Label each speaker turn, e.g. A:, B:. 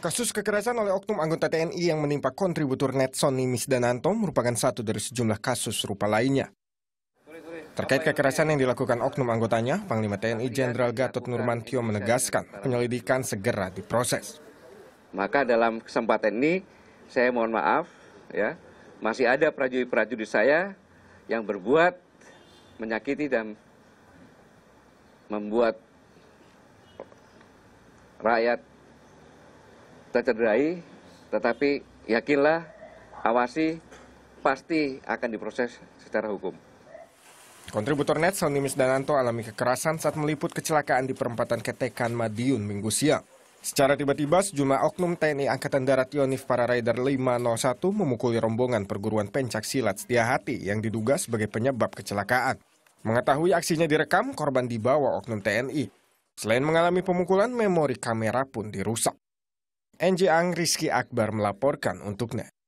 A: Kasus kekerasan oleh oknum anggota TNI yang menimpa kontributor net Nimis Misdananto merupakan satu dari sejumlah kasus rupa lainnya. Terkait kekerasan yang dilakukan oknum anggotanya, Panglima TNI Jenderal Gatot Nurmantio menegaskan penyelidikan segera diproses.
B: Maka dalam kesempatan ini saya mohon maaf ya, masih ada prajurit-prajurit saya yang berbuat menyakiti dan membuat rakyat tercederai, tetapi yakinlah, awasi, pasti akan diproses secara hukum.
A: Kontributor net Sony Misdananto alami kekerasan saat meliput kecelakaan di perempatan Ketekan Madiun minggu siang. Secara tiba-tiba, sejumlah oknum TNI Angkatan Darat Yonif para Raider 501 memukuli rombongan perguruan pencak silat setia hati yang diduga sebagai penyebab kecelakaan. Mengetahui aksinya direkam, korban dibawa oknum TNI. Selain mengalami pemukulan, memori kamera pun dirusak. NJ Ang Rizky Akbar melaporkan untuk Net.